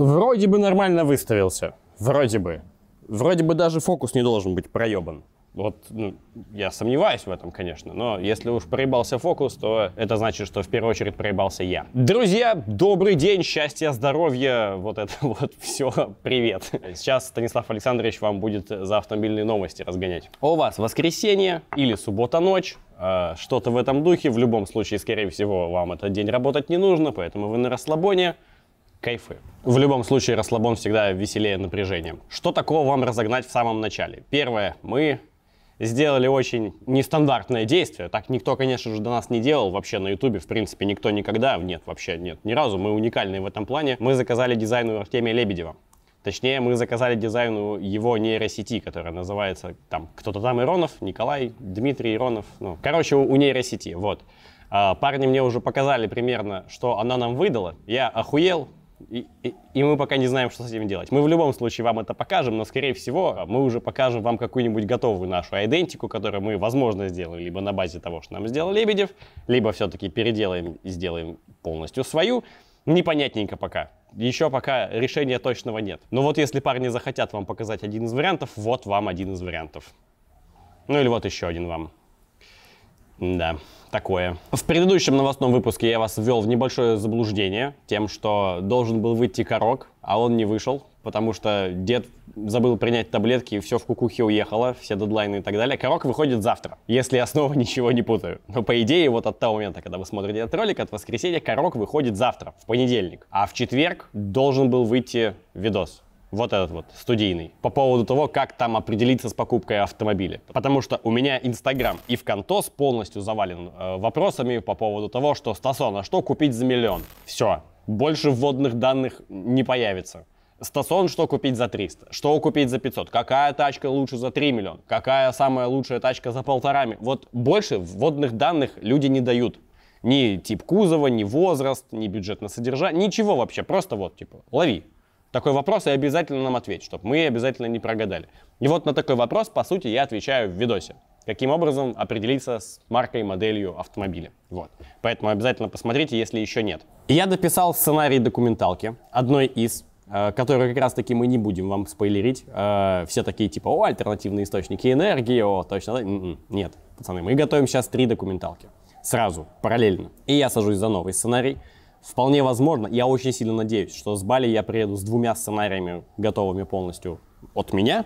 Вроде бы нормально выставился. Вроде бы. Вроде бы даже фокус не должен быть проебан. Вот ну, я сомневаюсь в этом, конечно, но если уж проебался фокус, то это значит, что в первую очередь проебался я. Друзья, добрый день, счастья, здоровья, вот это вот все, привет. Сейчас Станислав Александрович вам будет за автомобильные новости разгонять. А у вас воскресенье или суббота-ночь, а, что-то в этом духе, в любом случае, скорее всего, вам этот день работать не нужно, поэтому вы на расслабоне кайфы. В любом случае, расслабон всегда веселее напряжением. Что такого вам разогнать в самом начале? Первое, мы сделали очень нестандартное действие. Так никто, конечно же, до нас не делал вообще на ютубе, в принципе, никто никогда, нет, вообще нет, ни разу. Мы уникальные в этом плане. Мы заказали дизайн у Артемия Лебедева. Точнее, мы заказали дизайн у его нейросети, которая называется там кто-то там Иронов, Николай, Дмитрий Иронов. Ну, короче, у, у нейросети, вот. А, парни мне уже показали примерно, что она нам выдала. Я охуел, и, и, мы пока не знаем, что с этим делать. Мы в любом случае вам это покажем, но, скорее всего, мы уже покажем вам какую-нибудь готовую нашу идентику, которую мы, возможно, сделаем либо на базе того, что нам сделал Лебедев, либо все-таки переделаем и сделаем полностью свою. Непонятненько пока. Еще пока решения точного нет. Но вот если парни захотят вам показать один из вариантов, вот вам один из вариантов. Ну или вот еще один вам. Да, такое. В предыдущем новостном выпуске я вас ввел в небольшое заблуждение тем, что должен был выйти корок, а он не вышел, потому что дед забыл принять таблетки, и все в кукухе уехало, все дедлайны и так далее. Корок выходит завтра, если я снова ничего не путаю. Но по идее, вот от того момента, когда вы смотрите этот ролик, от воскресенья Корок выходит завтра, в понедельник. А в четверг должен был выйти видос вот этот вот, студийный, по поводу того, как там определиться с покупкой автомобиля. Потому что у меня Инстаграм и ВКонтос полностью завален э, вопросами по поводу того, что Стасон, а что купить за миллион? Все, больше вводных данных не появится. Стасон, что купить за 300, что купить за 500, какая тачка лучше за 3 миллиона, какая самая лучшая тачка за полторами? Вот больше вводных данных люди не дают. Ни тип кузова, ни возраст, ни бюджет на содержание, ничего вообще, просто вот, типа, лови такой вопрос и обязательно нам ответь, чтобы мы обязательно не прогадали. И вот на такой вопрос, по сути, я отвечаю в видосе. Каким образом определиться с маркой и моделью автомобиля. Вот. Поэтому обязательно посмотрите, если еще нет. И я дописал сценарий документалки, одной из, э, которую как раз таки мы не будем вам спойлерить. Э, все такие типа, о, альтернативные источники энергии, о, точно, м-м, нет, пацаны, мы готовим сейчас три документалки. Сразу, параллельно. И я сажусь за новый сценарий, Вполне возможно, я очень сильно надеюсь, что с Бали я приеду с двумя сценариями, готовыми полностью от меня.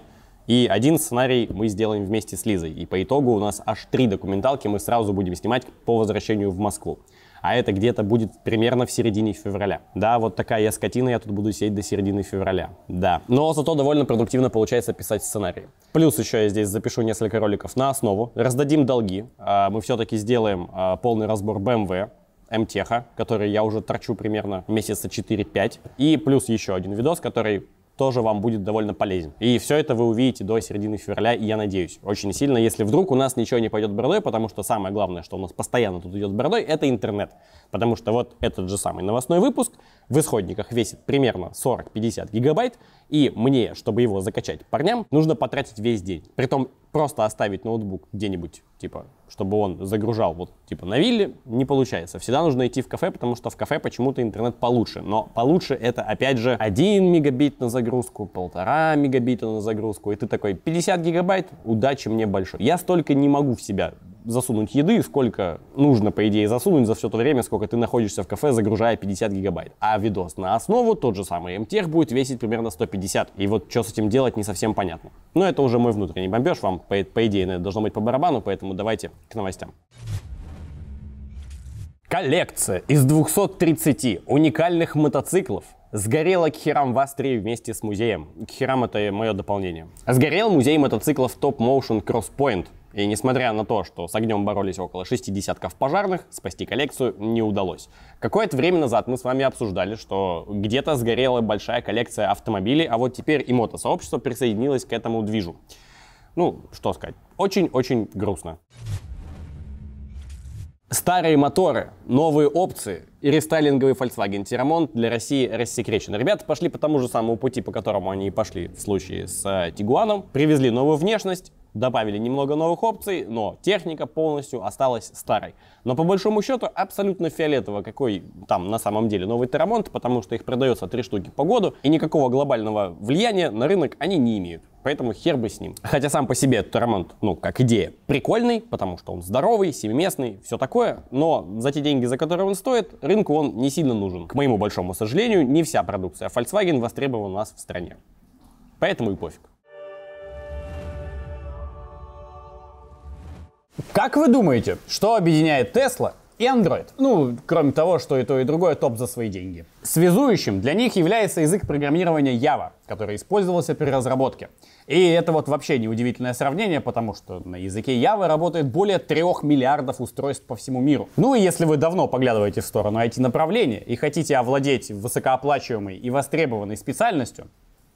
И один сценарий мы сделаем вместе с Лизой. И по итогу у нас аж три документалки мы сразу будем снимать по возвращению в Москву. А это где-то будет примерно в середине февраля. Да, вот такая я скотина, я тут буду сидеть до середины февраля. Да. Но зато довольно продуктивно получается писать сценарий. Плюс еще я здесь запишу несколько роликов на основу. Раздадим долги. А, мы все-таки сделаем а, полный разбор BMW МТеха, который я уже торчу примерно месяца 4-5. И плюс еще один видос, который тоже вам будет довольно полезен. И все это вы увидите до середины февраля, и я надеюсь, очень сильно, если вдруг у нас ничего не пойдет бородой, потому что самое главное, что у нас постоянно тут идет бородой, это интернет. Потому что вот этот же самый новостной выпуск в исходниках весит примерно 40-50 гигабайт, и мне, чтобы его закачать парням, нужно потратить весь день. Притом просто оставить ноутбук где-нибудь, типа, чтобы он загружал вот типа на вилле, не получается. Всегда нужно идти в кафе, потому что в кафе почему-то интернет получше. Но получше это, опять же, 1 мегабит на загрузку, загрузку, полтора мегабита на загрузку, и ты такой, 50 гигабайт, удачи мне большой. Я столько не могу в себя засунуть еды, сколько нужно, по идее, засунуть за все то время, сколько ты находишься в кафе, загружая 50 гигабайт. А видос на основу, тот же самый МТЕХ, будет весить примерно 150. И вот что с этим делать, не совсем понятно. Но это уже мой внутренний бомбеж, вам, по, по идее, это должно быть по барабану, поэтому давайте к новостям. Коллекция из 230 уникальных мотоциклов Сгорело к херам вас три вместе с музеем. К херам это мое дополнение. Сгорел музей мотоциклов Top Motion Cross Point. И несмотря на то, что с огнем боролись около шести десятков пожарных, спасти коллекцию не удалось. Какое-то время назад мы с вами обсуждали, что где-то сгорела большая коллекция автомобилей, а вот теперь и мотосообщество присоединилось к этому движу. Ну, что сказать, очень-очень грустно. Старые моторы, новые опции и рестайлинговый Volkswagen Тирамонт для России рассекречены. Ребята пошли по тому же самому пути, по которому они и пошли в случае с э, Тигуаном. Привезли новую внешность, добавили немного новых опций, но техника полностью осталась старой. Но по большому счету абсолютно фиолетово, какой там на самом деле новый Терамонт, потому что их продается три штуки по году, и никакого глобального влияния на рынок они не имеют. Поэтому хер бы с ним. Хотя сам по себе Терамонт, ну, как идея, прикольный, потому что он здоровый, семиместный, все такое. Но за те деньги, за которые он стоит, рынку он не сильно нужен. К моему большому сожалению, не вся продукция Volkswagen востребована у нас в стране. Поэтому и пофиг. Как вы думаете, что объединяет Tesla и Android. Ну, кроме того, что и то, и другое топ за свои деньги. Связующим для них является язык программирования Java, который использовался при разработке. И это вот вообще неудивительное сравнение, потому что на языке Java работает более трех миллиардов устройств по всему миру. Ну и если вы давно поглядываете в сторону IT-направления и хотите овладеть высокооплачиваемой и востребованной специальностью,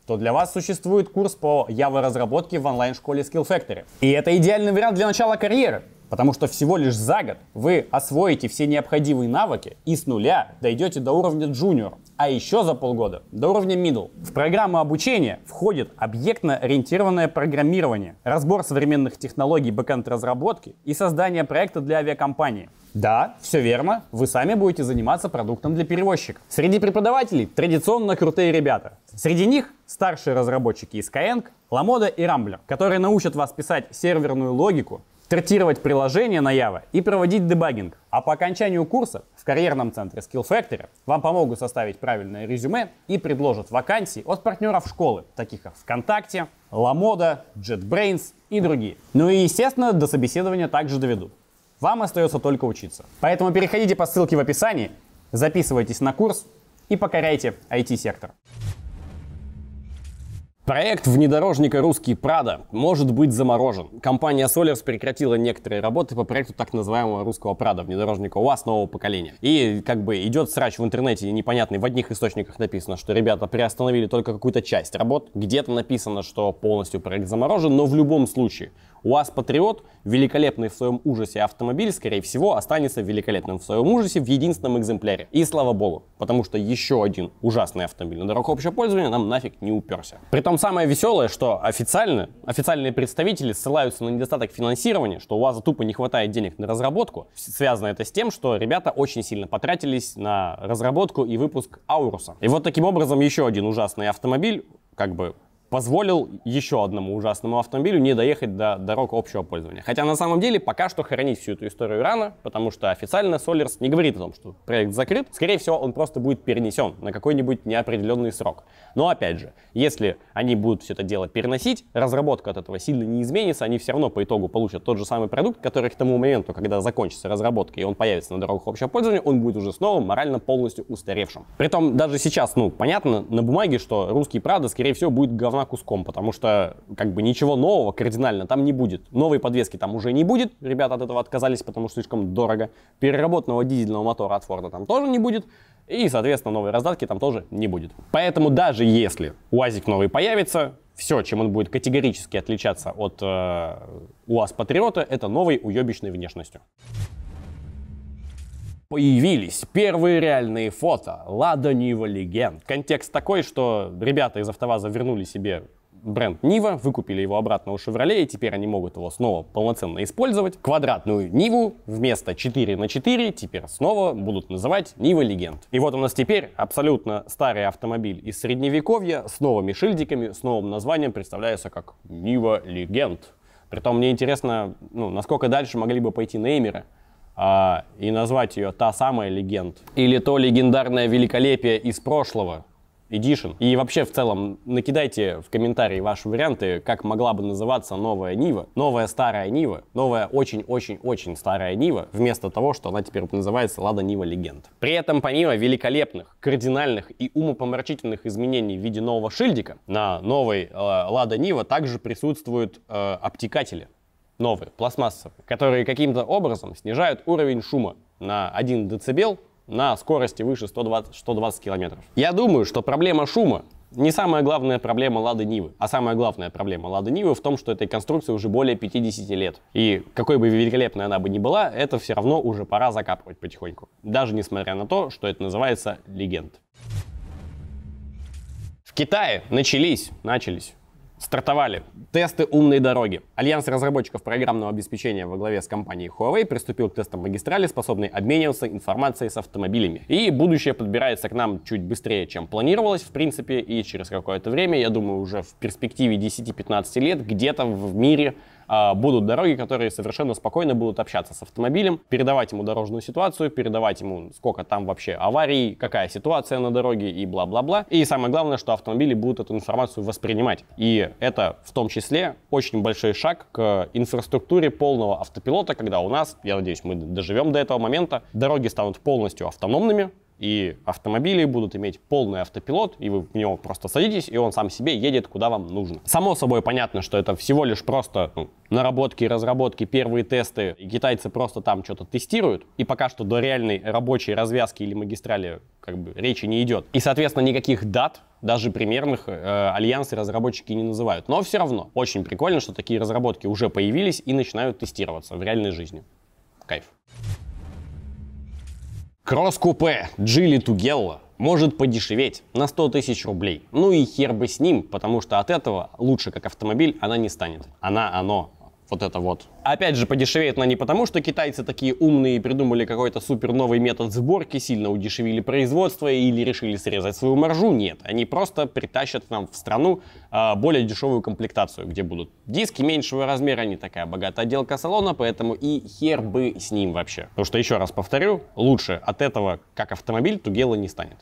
то для вас существует курс по Java разработке в онлайн-школе SkillFactory, И это идеальный вариант для начала карьеры, потому что всего лишь за год вы освоите все необходимые навыки и с нуля дойдете до уровня джуниор, а еще за полгода до уровня middle. В программу обучения входит объектно-ориентированное программирование, разбор современных технологий бэкэнд-разработки и создание проекта для авиакомпании. Да, все верно, вы сами будете заниматься продуктом для перевозчиков. Среди преподавателей традиционно крутые ребята. Среди них старшие разработчики из Skyeng, Lamoda и Rambler, которые научат вас писать серверную логику, третировать приложение на Java и проводить дебагинг. А по окончанию курса в карьерном центре Skill Factory вам помогут составить правильное резюме и предложат вакансии от партнеров школы, таких как ВКонтакте, Ламода, JetBrains и другие. Ну и, естественно, до собеседования также доведу. Вам остается только учиться. Поэтому переходите по ссылке в описании, записывайтесь на курс и покоряйте IT-сектор. Проект внедорожника «Русский Прада» может быть заморожен. Компания Solers прекратила некоторые работы по проекту так называемого «Русского Прада» внедорожника УАЗ нового поколения. И как бы идет срач в интернете непонятный. В одних источниках написано, что ребята приостановили только какую-то часть работ. Где-то написано, что полностью проект заморожен, но в любом случае УАЗ Патриот, великолепный в своем ужасе автомобиль, скорее всего, останется великолепным в своем ужасе в единственном экземпляре. И слава богу, потому что еще один ужасный автомобиль на дорогах общего пользования нам нафиг не уперся. Притом самое веселое, что официально, официальные представители ссылаются на недостаток финансирования, что у вас тупо не хватает денег на разработку. Связано это с тем, что ребята очень сильно потратились на разработку и выпуск Ауруса. И вот таким образом еще один ужасный автомобиль, как бы позволил еще одному ужасному автомобилю не доехать до дорог общего пользования. Хотя на самом деле пока что хранить всю эту историю рано, потому что официально Солерс не говорит о том, что проект закрыт. Скорее всего, он просто будет перенесен на какой-нибудь неопределенный срок. Но опять же, если они будут все это дело переносить, разработка от этого сильно не изменится, они все равно по итогу получат тот же самый продукт, который к тому моменту, когда закончится разработка и он появится на дорогах общего пользования, он будет уже снова морально полностью устаревшим. Притом даже сейчас, ну, понятно на бумаге, что русский Прада, скорее всего, будет говно нужна куском, потому что как бы ничего нового кардинально там не будет. Новой подвески там уже не будет, ребята от этого отказались, потому что слишком дорого. Переработанного дизельного мотора от Форда там тоже не будет. И, соответственно, новой раздатки там тоже не будет. Поэтому даже если УАЗик новый появится, все, чем он будет категорически отличаться от э, УАЗ Патриота, это новый уебищной внешностью появились первые реальные фото Лада Нива Легенд. Контекст такой, что ребята из АвтоВАЗа вернули себе бренд Нива, выкупили его обратно у Шевроле, и теперь они могут его снова полноценно использовать. Квадратную Ниву вместо 4 на 4 теперь снова будут называть Нива Легенд. И вот у нас теперь абсолютно старый автомобиль из средневековья с новыми шильдиками, с новым названием представляется как Нива Легенд. Притом мне интересно, ну, насколько дальше могли бы пойти неймеры. А, и назвать ее «Та самая легенд». Или то легендарное великолепие из прошлого, Edition. И вообще, в целом, накидайте в комментарии ваши варианты, как могла бы называться новая Нива, новая старая Нива, новая очень-очень-очень старая Нива, вместо того, что она теперь называется Лада Нива Легенд. При этом, помимо великолепных, кардинальных и умопомрачительных изменений в виде нового шильдика, на новой э, Лада Нива также присутствуют э, обтекатели новые, пластмассовые, которые каким-то образом снижают уровень шума на 1 дБ на скорости выше 120, 120 км. Я думаю, что проблема шума не самая главная проблема Лады Нивы, а самая главная проблема Лады Нивы в том, что этой конструкции уже более 50 лет. И какой бы великолепной она бы ни была, это все равно уже пора закапывать потихоньку. Даже несмотря на то, что это называется легенд. В Китае начались, начались Стартовали тесты умной дороги. Альянс разработчиков программного обеспечения во главе с компанией Huawei приступил к тестам магистрали, способной обмениваться информацией с автомобилями. И будущее подбирается к нам чуть быстрее, чем планировалось, в принципе, и через какое-то время, я думаю, уже в перспективе 10-15 лет где-то в мире а, будут дороги, которые совершенно спокойно будут общаться с автомобилем, передавать ему дорожную ситуацию, передавать ему, сколько там вообще аварий, какая ситуация на дороге и бла-бла-бла. И самое главное, что автомобили будут эту информацию воспринимать. И это в том числе очень большой шаг к инфраструктуре полного автопилота, когда у нас, я надеюсь, мы доживем до этого момента, дороги станут полностью автономными, и автомобили будут иметь полный автопилот, и вы в него просто садитесь, и он сам себе едет, куда вам нужно. Само собой понятно, что это всего лишь просто ну, наработки, разработки, первые тесты, и китайцы просто там что-то тестируют, и пока что до реальной рабочей развязки или магистрали как бы речи не идет. И, соответственно, никаких дат даже примерных э, альянсы разработчики не называют. Но все равно очень прикольно, что такие разработки уже появились и начинают тестироваться в реальной жизни. Кайф. Кросс-купе Geely Tugella может подешеветь на 100 тысяч рублей. Ну и хер бы с ним, потому что от этого лучше как автомобиль она не станет. Она оно вот это вот. Опять же, подешевеет она не потому, что китайцы такие умные и придумали какой-то супер новый метод сборки, сильно удешевили производство или решили срезать свою маржу. Нет, они просто притащат нам в страну э, более дешевую комплектацию, где будут диски меньшего размера, не такая богатая отделка салона, поэтому и хер бы с ним вообще. Потому что, еще раз повторю, лучше от этого, как автомобиль, Тугела не станет.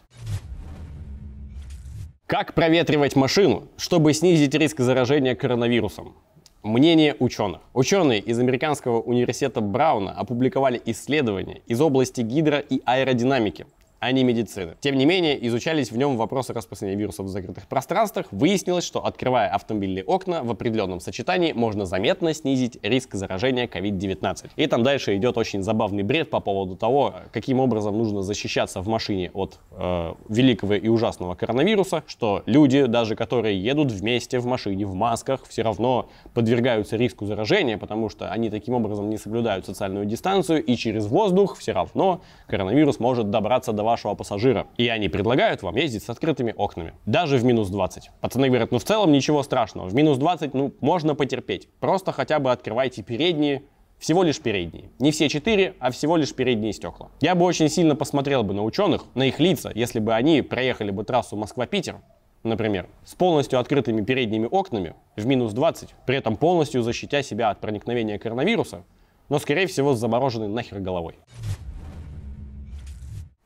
Как проветривать машину, чтобы снизить риск заражения коронавирусом? Мнение ученых. Ученые из американского университета Брауна опубликовали исследование из области гидро- и аэродинамики, а не медицины. Тем не менее, изучались в нем вопросы распространения вирусов в закрытых пространствах. Выяснилось, что открывая автомобильные окна в определенном сочетании, можно заметно снизить риск заражения COVID-19. И там дальше идет очень забавный бред по поводу того, каким образом нужно защищаться в машине от э, великого и ужасного коронавируса, что люди, даже которые едут вместе в машине в масках, все равно подвергаются риску заражения, потому что они таким образом не соблюдают социальную дистанцию, и через воздух все равно коронавирус может добраться до вашего пассажира. И они предлагают вам ездить с открытыми окнами. Даже в минус 20. Пацаны говорят, ну в целом ничего страшного. В минус 20, ну, можно потерпеть. Просто хотя бы открывайте передние, всего лишь передние. Не все четыре, а всего лишь передние стекла. Я бы очень сильно посмотрел бы на ученых, на их лица, если бы они проехали бы трассу Москва-Питер, например, с полностью открытыми передними окнами в минус 20, при этом полностью защитя себя от проникновения коронавируса, но, скорее всего, с замороженной нахер головой.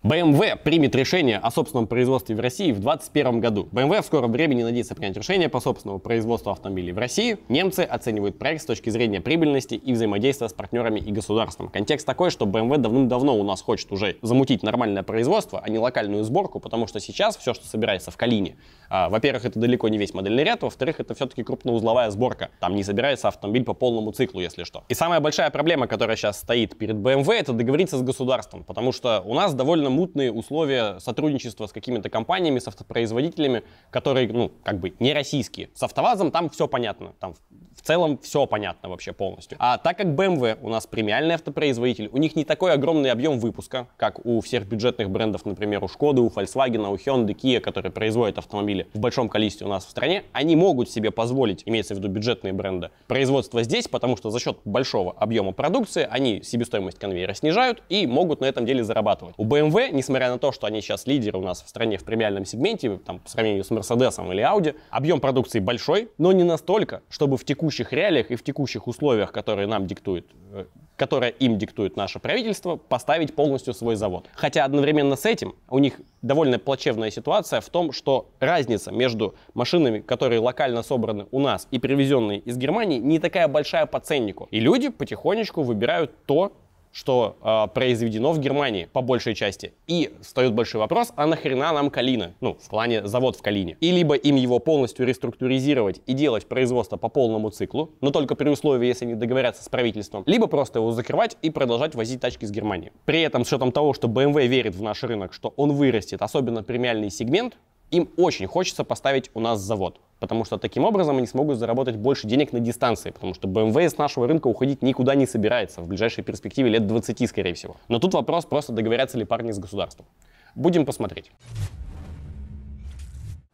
BMW примет решение о собственном производстве в России в 2021 году. BMW в скором времени надеется принять решение по собственному производству автомобилей в России. Немцы оценивают проект с точки зрения прибыльности и взаимодействия с партнерами и государством. Контекст такой, что BMW давным-давно у нас хочет уже замутить нормальное производство, а не локальную сборку, потому что сейчас все, что собирается в Калине, а, во-первых, это далеко не весь модельный ряд, во-вторых, это все-таки крупноузловая сборка. Там не собирается автомобиль по полному циклу, если что. И самая большая проблема, которая сейчас стоит перед BMW, это договориться с государством, потому что у нас довольно довольно мутные условия сотрудничества с какими-то компаниями, с автопроизводителями, которые, ну, как бы не российские. С автовазом там все понятно, там в целом все понятно вообще полностью. А так как BMW у нас премиальный автопроизводитель, у них не такой огромный объем выпуска, как у всех бюджетных брендов, например, у Шкоды, у Volkswagen, у Hyundai, Kia, которые производят автомобили в большом количестве у нас в стране, они могут себе позволить, имеется в виду бюджетные бренды, производство здесь, потому что за счет большого объема продукции они себестоимость конвейера снижают и могут на этом деле зарабатывать. У BMW несмотря на то, что они сейчас лидеры у нас в стране в премиальном сегменте, там, по сравнению с Mercedes или Audi, объем продукции большой, но не настолько, чтобы в текущих реалиях и в текущих условиях, которые нам диктует э, которое им диктует наше правительство, поставить полностью свой завод. Хотя одновременно с этим у них довольно плачевная ситуация в том, что разница между машинами, которые локально собраны у нас и привезенные из Германии, не такая большая по ценнику. И люди потихонечку выбирают то, что э, произведено в Германии по большей части. И встает большой вопрос, а нахрена нам Калина? Ну, в плане завод в Калине. И либо им его полностью реструктуризировать и делать производство по полному циклу, но только при условии, если они договорятся с правительством, либо просто его закрывать и продолжать возить тачки из Германии. При этом, с учетом того, что BMW верит в наш рынок, что он вырастет, особенно премиальный сегмент, им очень хочется поставить у нас завод, потому что таким образом они смогут заработать больше денег на дистанции, потому что BMW эм с нашего рынка уходить никуда не собирается в ближайшей перспективе лет 20, скорее всего. Но тут вопрос просто договорятся ли парни с государством. Будем посмотреть.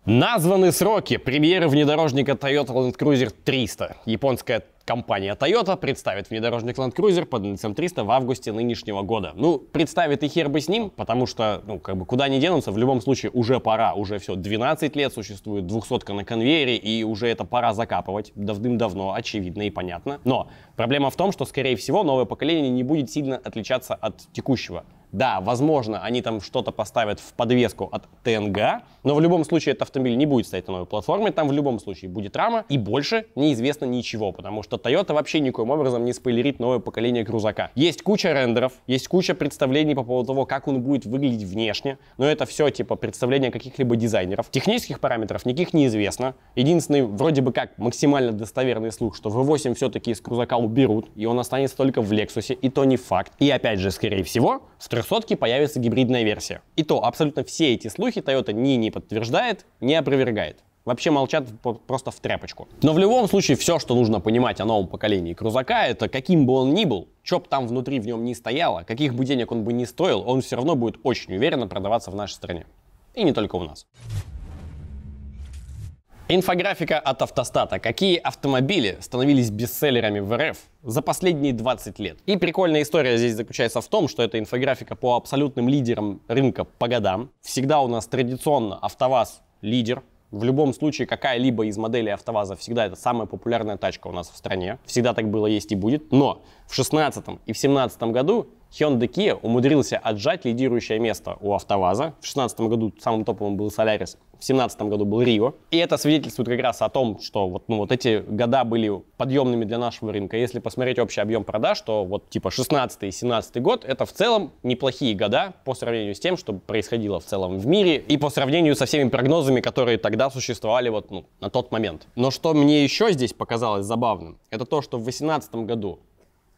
Названы сроки премьеры внедорожника Toyota Land Cruiser 300. Японская Компания Toyota представит внедорожник Land Cruiser под индексом 300 в августе нынешнего года. Ну, представит и хер бы с ним, потому что, ну, как бы куда ни денутся, в любом случае уже пора, уже все, 12 лет существует двухсотка на конвейере, и уже это пора закапывать, давным-давно, очевидно и понятно. Но проблема в том, что, скорее всего, новое поколение не будет сильно отличаться от текущего. Да, возможно, они там что-то поставят в подвеску от ТНГ, но в любом случае этот автомобиль не будет стоять на новой платформе, там в любом случае будет рама, и больше неизвестно ничего, потому что Toyota вообще никоим образом не спойлерит новое поколение крузака. Есть куча рендеров, есть куча представлений по поводу того, как он будет выглядеть внешне, но это все типа представления каких-либо дизайнеров. Технических параметров никаких неизвестно. Единственный, вроде бы как, максимально достоверный слух, что V8 все-таки из крузака уберут, и он останется только в Lexus, и то не факт. И опять же, скорее всего, 300 появится гибридная версия. И то абсолютно все эти слухи Toyota ни не подтверждает, не опровергает. Вообще молчат просто в тряпочку. Но в любом случае, все, что нужно понимать о новом поколении крузака, это каким бы он ни был, что бы там внутри в нем не стояло, каких бы денег он бы не стоил, он все равно будет очень уверенно продаваться в нашей стране. И не только у нас. Инфографика от автостата. Какие автомобили становились бестселлерами в РФ за последние 20 лет? И прикольная история здесь заключается в том, что это инфографика по абсолютным лидерам рынка по годам. Всегда у нас традиционно АвтоВАЗ лидер, в любом случае, какая-либо из моделей АвтоВАЗа всегда это самая популярная тачка у нас в стране. Всегда так было, есть и будет. Но в 16 и в 17 году Hyundai Kia умудрился отжать лидирующее место у АвтоВАЗа. В 16 году самым топовым был Солярис в семнадцатом году был Рио. И это свидетельствует как раз о том, что вот, ну, вот эти года были подъемными для нашего рынка. Если посмотреть общий объем продаж, то вот типа 16 и 17 год это в целом неплохие года по сравнению с тем, что происходило в целом в мире и по сравнению со всеми прогнозами, которые тогда существовали вот ну, на тот момент. Но что мне еще здесь показалось забавным, это то, что в 2018 году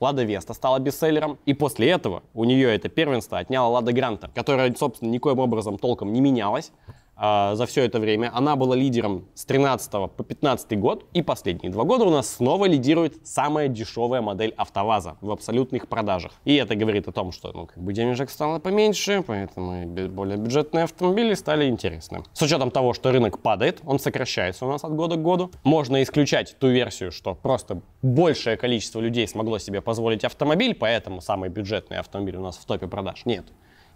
Лада Веста стала бестселлером, и после этого у нее это первенство отняла Лада Гранта, которая, собственно, никоим образом толком не менялась. А, за все это время. Она была лидером с 13 по 15 год, и последние два года у нас снова лидирует самая дешевая модель АвтоВАЗа в абсолютных продажах. И это говорит о том, что ну, как бы денежек стало поменьше, поэтому более бюджетные автомобили стали интересны. С учетом того, что рынок падает, он сокращается у нас от года к году, можно исключать ту версию, что просто большее количество людей смогло себе позволить автомобиль, поэтому самый бюджетный автомобиль у нас в топе продаж. Нет.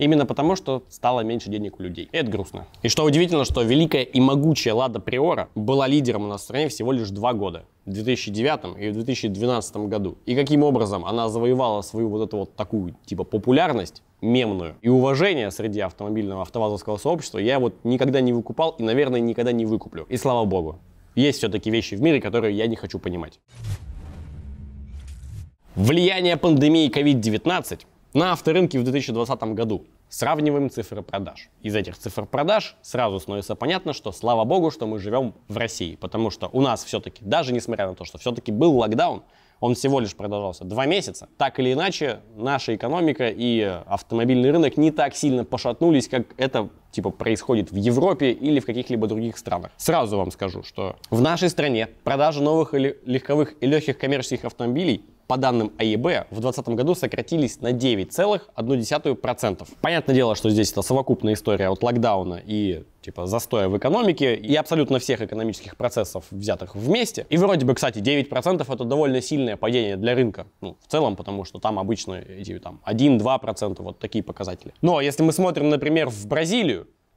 Именно потому, что стало меньше денег у людей. И это грустно. И что удивительно, что великая и могучая Лада Приора была лидером у нас в стране всего лишь два года. В 2009 и в 2012 году. И каким образом она завоевала свою вот эту вот такую типа популярность, мемную и уважение среди автомобильного автовазовского сообщества я вот никогда не выкупал и, наверное, никогда не выкуплю. И слава богу. Есть все-таки вещи в мире, которые я не хочу понимать. Влияние пандемии COVID-19 на авторынке в 2020 году. Сравниваем цифры продаж. Из этих цифр продаж сразу становится понятно, что слава богу, что мы живем в России, потому что у нас все-таки, даже несмотря на то, что все-таки был локдаун, он всего лишь продолжался два месяца. Так или иначе, наша экономика и автомобильный рынок не так сильно пошатнулись, как это типа происходит в Европе или в каких-либо других странах. Сразу вам скажу, что в нашей стране продажи новых легковых и легких коммерческих автомобилей по данным АЕБ, в 2020 году сократились на 9,1%. Понятное дело, что здесь это совокупная история от локдауна и типа застоя в экономике и абсолютно всех экономических процессов, взятых вместе. И вроде бы, кстати, 9% это довольно сильное падение для рынка, ну, в целом, потому что там обычно эти там 1-2% вот такие показатели. Но если мы смотрим, например, в Бразилию,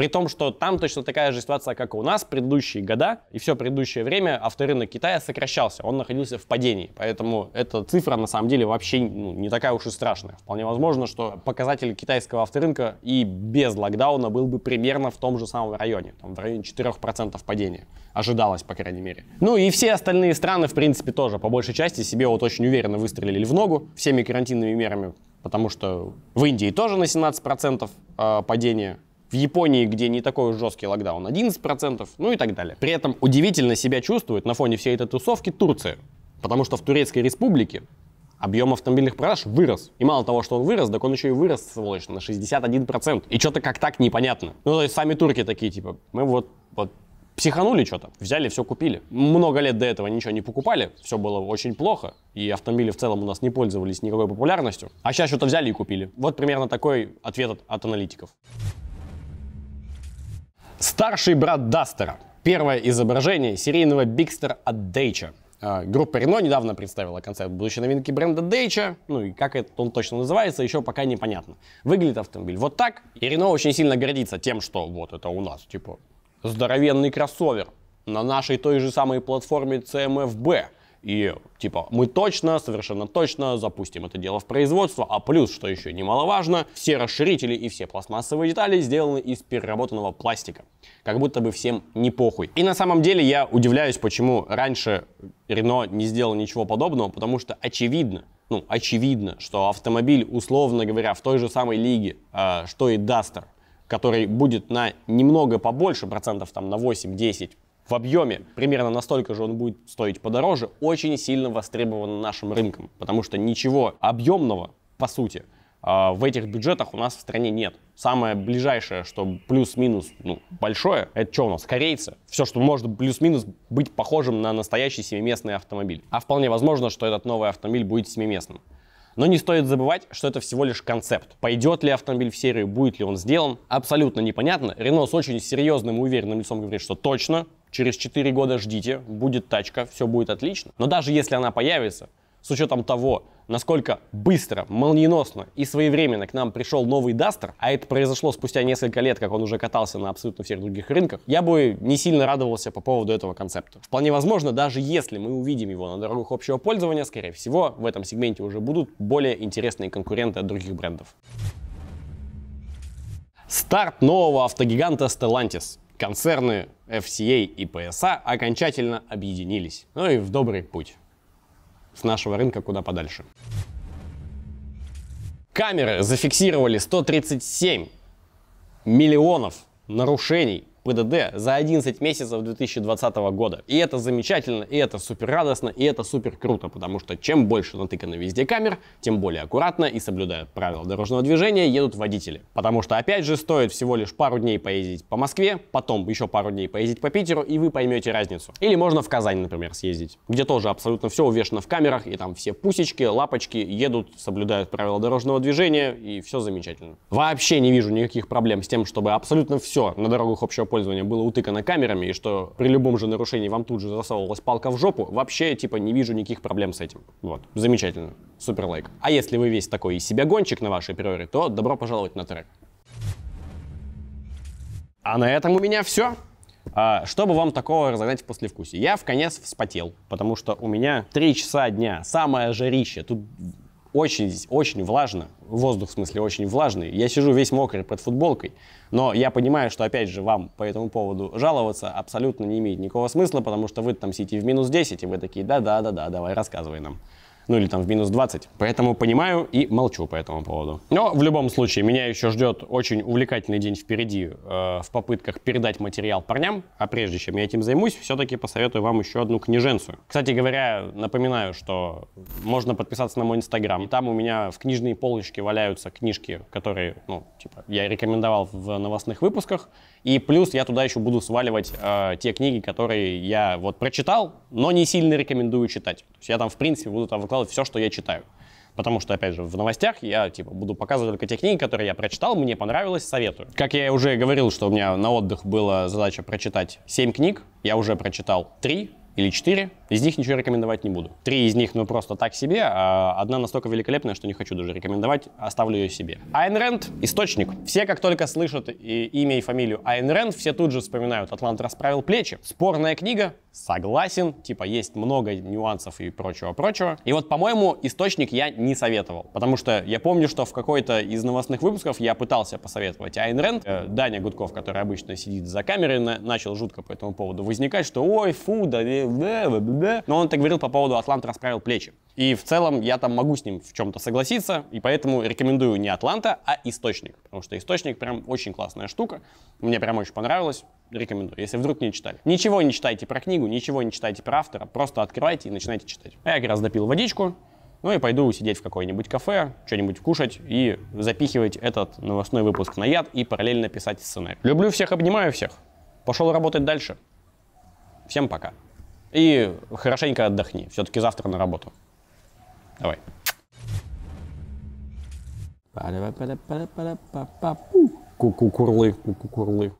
При том, что там точно такая же ситуация, как и у нас, предыдущие года и все предыдущее время авторынок Китая сокращался, он находился в падении. Поэтому эта цифра на самом деле вообще ну, не такая уж и страшная. Вполне возможно, что показатель китайского авторынка и без локдауна был бы примерно в том же самом районе, там, в районе 4% падения. Ожидалось, по крайней мере. Ну и все остальные страны, в принципе, тоже по большей части себе вот очень уверенно выстрелили в ногу всеми карантинными мерами, потому что в Индии тоже на 17% а, падение в Японии, где не такой уж жесткий локдаун, 11%, ну и так далее. При этом удивительно себя чувствует на фоне всей этой тусовки Турция, потому что в Турецкой республике объем автомобильных продаж вырос. И мало того, что он вырос, так он еще и вырос, сволочь, на 61%. И что-то как так непонятно. Ну, то есть сами турки такие, типа, мы вот, вот психанули что-то, взяли, все купили. Много лет до этого ничего не покупали, все было очень плохо, и автомобили в целом у нас не пользовались никакой популярностью. А сейчас что-то взяли и купили. Вот примерно такой ответ от, от аналитиков. Старший брат Дастера. Первое изображение серийного Бикстер от Дейча. А, группа Renault недавно представила концепт будущей новинки бренда Дейча. Ну и как это он точно называется, еще пока непонятно. Выглядит автомобиль вот так. И Renault очень сильно гордится тем, что вот это у нас, типа, здоровенный кроссовер на нашей той же самой платформе CMFB. И типа мы точно, совершенно точно запустим это дело в производство. А плюс, что еще немаловажно, все расширители и все пластмассовые детали сделаны из переработанного пластика. Как будто бы всем не похуй. И на самом деле я удивляюсь, почему раньше Рено не сделал ничего подобного, потому что очевидно, ну, очевидно, что автомобиль, условно говоря, в той же самой лиге, э, что и Duster, который будет на немного побольше, процентов там на 8-10, в объеме, примерно настолько же он будет стоить подороже, очень сильно востребован нашим рынком, потому что ничего объемного, по сути, а, в этих бюджетах у нас в стране нет. Самое ближайшее, что плюс-минус ну, большое, это что у нас, корейцы? Все, что может плюс-минус быть похожим на настоящий семиместный автомобиль. А вполне возможно, что этот новый автомобиль будет семиместным. Но не стоит забывать, что это всего лишь концепт. Пойдет ли автомобиль в серию, будет ли он сделан, абсолютно непонятно. Рено с очень серьезным и уверенным лицом говорит, что точно, через 4 года ждите, будет тачка, все будет отлично. Но даже если она появится, с учетом того, насколько быстро, молниеносно и своевременно к нам пришел новый Дастер, а это произошло спустя несколько лет, как он уже катался на абсолютно всех других рынках, я бы не сильно радовался по поводу этого концепта. Вполне возможно, даже если мы увидим его на дорогах общего пользования, скорее всего, в этом сегменте уже будут более интересные конкуренты от других брендов. Старт нового автогиганта Stellantis. Концерны FCA и PSA окончательно объединились. Ну и в добрый путь. С нашего рынка куда подальше. Камеры зафиксировали 137 миллионов нарушений ПДД за 11 месяцев 2020 года. И это замечательно, и это супер радостно, и это супер круто, потому что чем больше натыкано везде камер, тем более аккуратно и соблюдая правила дорожного движения едут водители. Потому что, опять же, стоит всего лишь пару дней поездить по Москве, потом еще пару дней поездить по Питеру, и вы поймете разницу. Или можно в Казань, например, съездить, где тоже абсолютно все увешано в камерах, и там все пусечки, лапочки едут, соблюдают правила дорожного движения, и все замечательно. Вообще не вижу никаких проблем с тем, чтобы абсолютно все на дорогах общего пользование было утыкано камерами, и что при любом же нарушении вам тут же засовывалась палка в жопу, вообще, типа, не вижу никаких проблем с этим. Вот, замечательно, супер лайк. А если вы весь такой из себя гонщик на вашей приоре, то добро пожаловать на трек. А на этом у меня все. А, чтобы вам такого разогнать в послевкусии, я в конец вспотел, потому что у меня 3 часа дня, самое жарище, тут очень, очень влажно, воздух в смысле очень влажный. Я сижу весь мокрый под футболкой, но я понимаю, что опять же вам по этому поводу жаловаться абсолютно не имеет никакого смысла, потому что вы там сидите в минус 10, и вы такие, да-да-да-да, давай рассказывай нам ну или там в минус 20. Поэтому понимаю и молчу по этому поводу. Но в любом случае, меня еще ждет очень увлекательный день впереди э, в попытках передать материал парням. А прежде чем я этим займусь, все-таки посоветую вам еще одну книженцию. Кстати говоря, напоминаю, что можно подписаться на мой инстаграм. Там у меня в книжные полочки валяются книжки, которые, ну, типа, я рекомендовал в новостных выпусках. И плюс я туда еще буду сваливать э, те книги, которые я вот прочитал, но не сильно рекомендую читать. То есть я там, в принципе, буду там выкладывать делать все, что я читаю. Потому что, опять же, в новостях я типа буду показывать только те книги, которые я прочитал, мне понравилось, советую. Как я уже говорил, что у меня на отдых была задача прочитать 7 книг, я уже прочитал 3, или четыре. Из них ничего рекомендовать не буду. Три из них, ну, просто так себе, а одна настолько великолепная, что не хочу даже рекомендовать, оставлю ее себе. Айн Рэнд — источник. Все, как только слышат и имя и фамилию Айн Рэнд, все тут же вспоминают «Атлант расправил плечи». Спорная книга, согласен, типа есть много нюансов и прочего-прочего. И вот, по-моему, источник я не советовал, потому что я помню, что в какой-то из новостных выпусков я пытался посоветовать Айн Рэнд. Э, Даня Гудков, который обычно сидит за камерой, начал жутко по этому поводу возникать, что «Ой, фу, да э, но он так говорил по поводу «Атлант расправил плечи». И в целом я там могу с ним в чем-то согласиться, и поэтому рекомендую не «Атланта», а «Источник», потому что «Источник» прям очень классная штука, мне прям очень понравилось, рекомендую, если вдруг не читали. Ничего не читайте про книгу, ничего не читайте про автора, просто открывайте и начинайте читать. А я как раз допил водичку, ну и пойду сидеть в какое-нибудь кафе, что-нибудь кушать и запихивать этот новостной выпуск на яд и параллельно писать сценарий. Люблю всех, обнимаю всех. Пошел работать дальше. Всем пока. И хорошенько отдохни. Все-таки завтра на работу. Давай. Ку-ку-курлы, ку-ку-курлы.